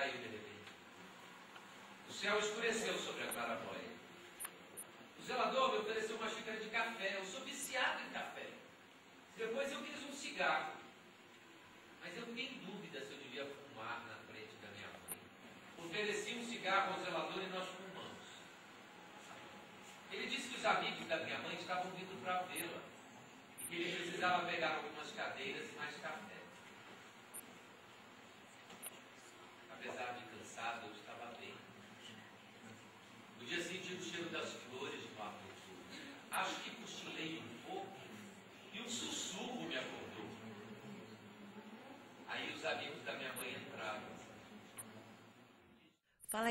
caiu de repente. O céu escureceu sobre a claraboia. O zelador me ofereceu uma xícara de café. Eu sou viciado em café. Depois eu quis um cigarro. Mas eu fiquei em dúvida se eu devia fumar na frente da minha mãe. Ofereci um cigarro ao zelador e nós fumamos. Ele disse que os amigos da minha mãe estavam vindo para vê-la. E que ele precisava pegar algumas cadeiras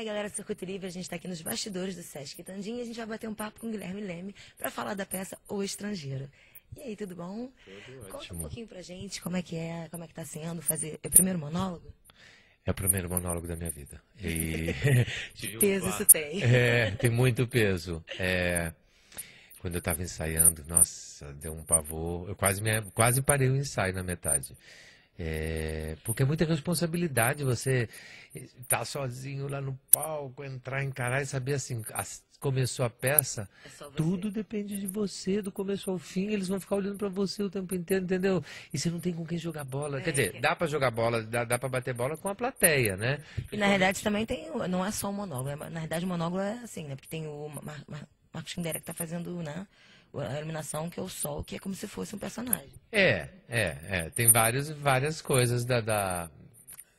Fala aí, galera do Circuito Livre. A gente está aqui nos bastidores do Sesc Tandinha e a gente vai bater um papo com o Guilherme Leme para falar da peça O Estrangeiro. E aí, tudo bom? Tudo Conta ótimo. um pouquinho pra gente como é que é, como é que tá sendo fazer. É o primeiro monólogo? É o primeiro monólogo da minha vida. E... peso isso tem. É, tem muito peso. É... Quando eu estava ensaiando, nossa, deu um pavor. Eu quase, me... quase parei o ensaio na metade. É, porque é muita responsabilidade você estar eh, tá sozinho lá no palco, entrar, encarar e saber assim, as, começou a peça, é tudo depende de você, do começo ao fim, eles vão ficar olhando para você o tempo inteiro, entendeu? E você não tem com quem jogar bola. É, Quer dizer, dá para jogar bola, dá, dá para bater bola com a plateia, né? E na verdade também tem, não é só o monólogo, é, na verdade o monólogo é assim, né? Porque tem o Mar Mar Marcos Kinder que tá fazendo, né? a iluminação, que é o sol, que é como se fosse um personagem. É, é, é. Tem várias várias coisas da, da,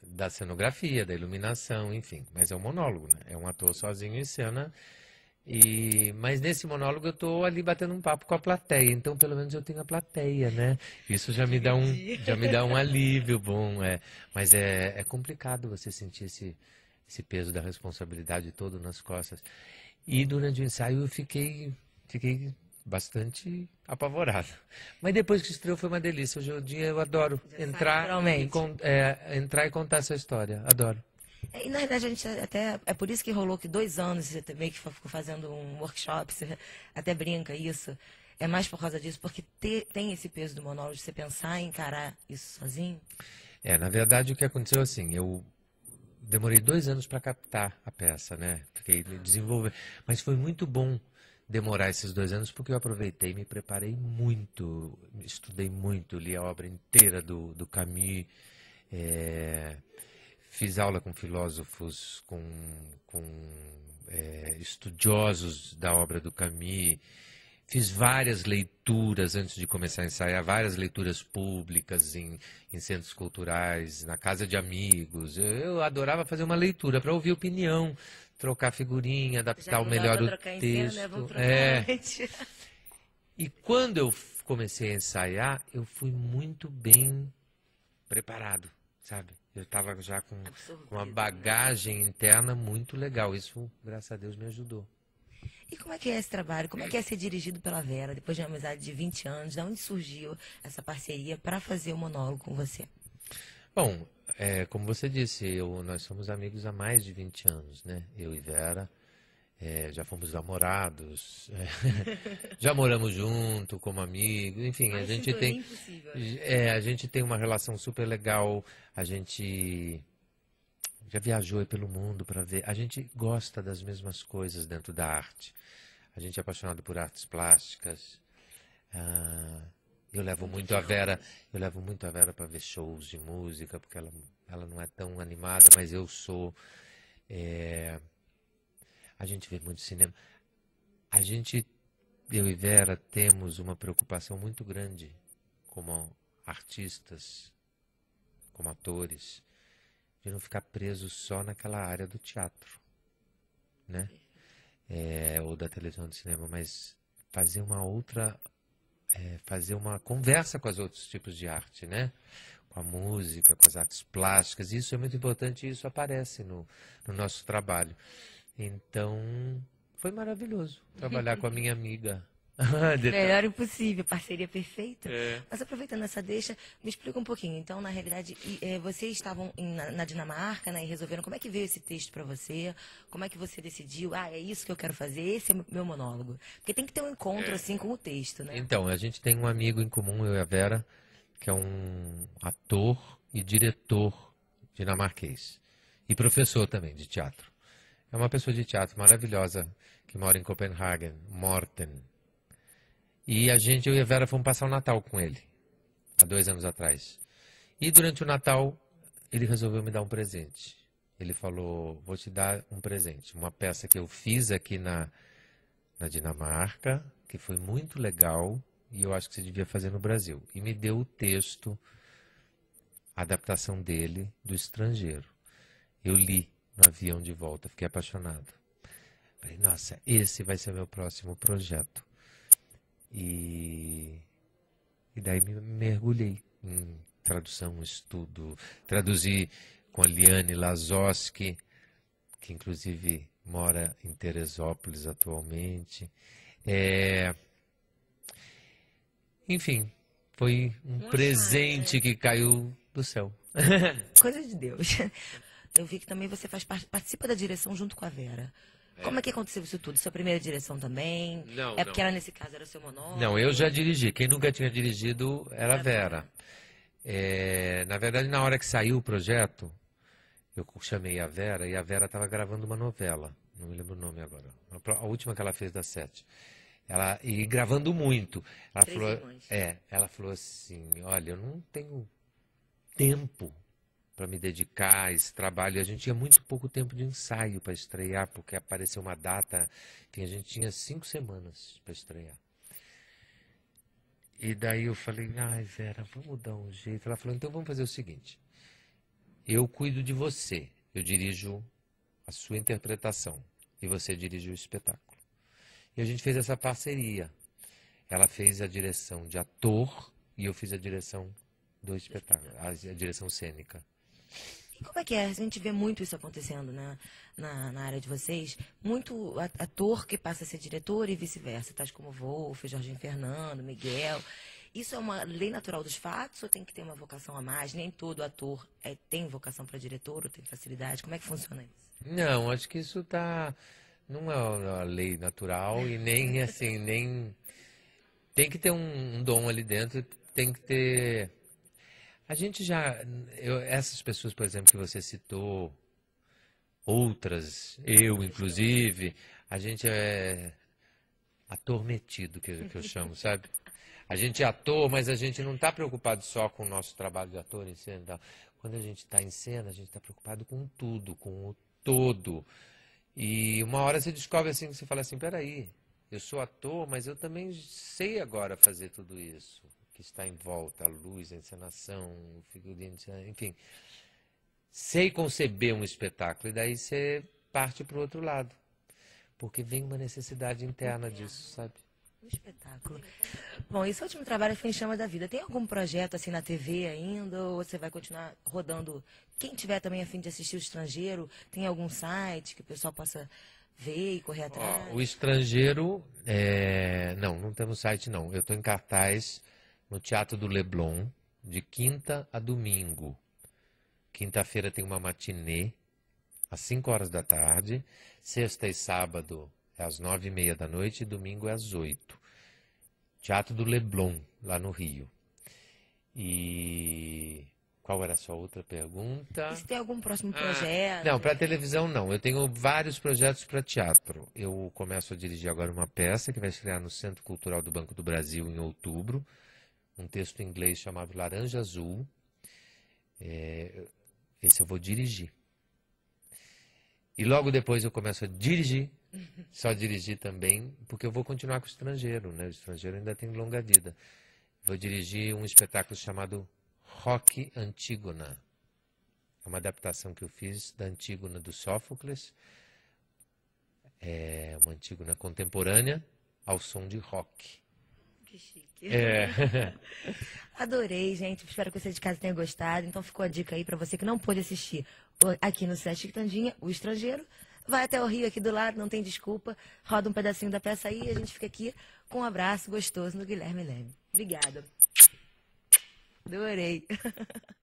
da cenografia, da iluminação, enfim. Mas é um monólogo, né? É um ator sozinho em cena. E, mas nesse monólogo eu estou ali batendo um papo com a plateia, então pelo menos eu tenho a plateia, né? Isso já me dá um, já me dá um alívio bom, é. Mas é, é complicado você sentir esse, esse peso da responsabilidade todo nas costas. E durante o ensaio eu fiquei, fiquei bastante apavorado. Mas depois que estreou foi uma delícia. Hoje em é dia eu adoro entrar e, é, entrar e contar essa história. Adoro. É, e na verdade a gente até. É por isso que rolou que dois anos você meio que ficou fazendo um workshop, você até brinca isso. É mais por causa disso, porque te, tem esse peso do monólogo de você pensar e encarar isso sozinho? É, na verdade o que aconteceu assim, eu demorei dois anos para captar a peça, né? Fiquei desenvolvendo. Mas foi muito bom demorar esses dois anos porque eu aproveitei, me preparei muito, estudei muito, li a obra inteira do, do Camus, é, fiz aula com filósofos, com, com é, estudiosos da obra do Camus, Fiz várias leituras antes de começar a ensaiar, várias leituras públicas em, em centros culturais, na casa de amigos. Eu, eu adorava fazer uma leitura para ouvir opinião, trocar figurinha, adaptar o melhor o texto. Cena, né? é. E quando eu comecei a ensaiar, eu fui muito bem preparado, sabe? Eu estava já com, com uma né? bagagem interna muito legal. Isso, graças a Deus, me ajudou. E como é que é esse trabalho? Como é que é ser dirigido pela Vera, depois de uma amizade de 20 anos? De onde surgiu essa parceria para fazer o monólogo com você? Bom, é, como você disse, eu, nós somos amigos há mais de 20 anos, né? Eu e Vera. É, já fomos namorados, é, já moramos junto como amigos, enfim, Mas a ah, gente é tem, né? é, a gente tem uma relação super legal, a gente já viajou pelo mundo para ver. A gente gosta das mesmas coisas dentro da arte. A gente é apaixonado por artes plásticas. Ah, eu levo muito a Vera, eu levo muito a Vera para ver shows de música, porque ela, ela não é tão animada, mas eu sou. É, a gente vê muito cinema. A gente, eu e Vera, temos uma preocupação muito grande como artistas, como atores, de não ficar preso só naquela área do teatro, né? É, ou da televisão do cinema, mas fazer uma outra, é, fazer uma conversa com os outros tipos de arte, né? Com a música, com as artes plásticas, isso é muito importante e isso aparece no, no nosso trabalho. Então, foi maravilhoso trabalhar com a minha amiga Melhor impossível, parceria perfeita. É. Mas aproveitando essa deixa, me explica um pouquinho. Então, na realidade, eh, vocês estavam na, Dinamarca, né? E resolveram como é que veio esse texto para você? Como é que você decidiu? Ah, é isso que eu quero fazer. Esse é meu monólogo. Porque tem que ter um encontro é. assim com o texto, né? Então, a gente tem um amigo em comum, eu e a Vera, que é um ator e diretor dinamarquês e professor também de teatro. É uma pessoa de teatro maravilhosa que mora em Copenhagen, Morten, e a gente, eu e a Vera, fomos passar o Natal com ele, há dois anos atrás. E durante o Natal, ele resolveu me dar um presente. Ele falou: Vou te dar um presente. Uma peça que eu fiz aqui na, na Dinamarca, que foi muito legal, e eu acho que você devia fazer no Brasil. E me deu o texto, a adaptação dele, do estrangeiro. Eu li no avião de volta, fiquei apaixonado. Falei, nossa, esse vai ser meu próximo projeto. E, e daí me mergulhei em tradução, estudo. Traduzi com a Liane Lazoski, que inclusive mora em Teresópolis atualmente. É... Enfim, foi um presente é. que caiu do céu. Coisa de Deus. Eu vi que também você faz participa da direção junto com a Vera. É. Como é que aconteceu isso tudo? Sua primeira direção também? Não. É porque não. ela, nesse caso, era o seu monólogo? Não, eu já dirigi. Quem nunca tinha dirigido era a Vera. É, na verdade, na hora que saiu o projeto, eu chamei a Vera e a Vera estava gravando uma novela. Não me lembro o nome agora. A última que ela fez da Sete. Ela, e gravando muito. Ela Três falou, irmãs. é, ela falou assim, olha, eu não tenho tempo para me dedicar a esse trabalho. A gente tinha muito pouco tempo de ensaio para estrear, porque apareceu uma data que a gente tinha cinco semanas para estrear. E daí eu falei, ai Vera, vamos dar um jeito. Ela falou, então vamos fazer o seguinte. Eu cuido de você, eu dirijo a sua interpretação e você dirige o espetáculo. E a gente fez essa parceria. Ela fez a direção de ator e eu fiz a direção do espetáculo, a direção cênica. Como é que é? A gente vê muito isso acontecendo na, né? na, na, área de vocês. Muito ator que passa a ser diretor e vice-versa, tais como Wolf, Jorge Fernando, Miguel. Isso é uma lei natural dos fatos ou tem que ter uma vocação a mais? Nem todo ator é, tem vocação para diretor ou tem facilidade? Como é que funciona isso? Não, acho que isso tá não é uma lei natural e nem assim, nem tem que ter um, um dom ali dentro, tem que ter a gente já. Eu, essas pessoas, por exemplo, que você citou, outras, eu inclusive, a gente é atormentido, que, que eu chamo, sabe? A gente é ator, mas a gente não está preocupado só com o nosso trabalho de ator em cena e tal. Quando a gente está em cena, a gente está preocupado com tudo, com o todo. E uma hora você descobre assim, você fala assim, peraí, eu sou ator, mas eu também sei agora fazer tudo isso que está em volta, a luz, a encenação, o figurino, enfim. Sei conceber um espetáculo e daí você parte para o outro lado. Porque vem uma necessidade interna disso, sabe? Um espetáculo. Bom, esse último trabalho foi em Chama da Vida. Tem algum projeto assim na TV ainda? Ou você vai continuar rodando? Quem tiver também a fim de assistir o estrangeiro, tem algum site que o pessoal possa ver e correr atrás? o estrangeiro, é... não, não temos site não. Eu estou em cartaz no Teatro do Leblon, de quinta a domingo. Quinta-feira tem uma matinê, às 5 horas da tarde. Sexta e sábado é às 9 e meia da noite e domingo é às 8. Teatro do Leblon, lá no Rio. E qual era a sua outra pergunta? Se tem algum próximo ah. projeto? Ah, não, para televisão não. Eu tenho vários projetos para teatro. Eu começo a dirigir agora uma peça que vai estrear no Centro Cultural do Banco do Brasil em outubro um texto em inglês chamado Laranja Azul. É, esse eu vou dirigir. E logo depois eu começo a dirigir, só dirigir também, porque eu vou continuar com o estrangeiro, né? O estrangeiro ainda tem longa vida. Vou dirigir um espetáculo chamado Rock Antígona. É uma adaptação que eu fiz da Antígona do Sófocles, é uma Antígona contemporânea ao som de rock. Que chique. É. Adorei, gente. Espero que você de casa tenha gostado. Então ficou a dica aí para você que não pôde assistir aqui no Sesc Tandinha, o estrangeiro. Vai até o Rio aqui do lado, não tem desculpa. Roda um pedacinho da peça aí e a gente fica aqui com um abraço gostoso no Guilherme Leme. Obrigada. Adorei.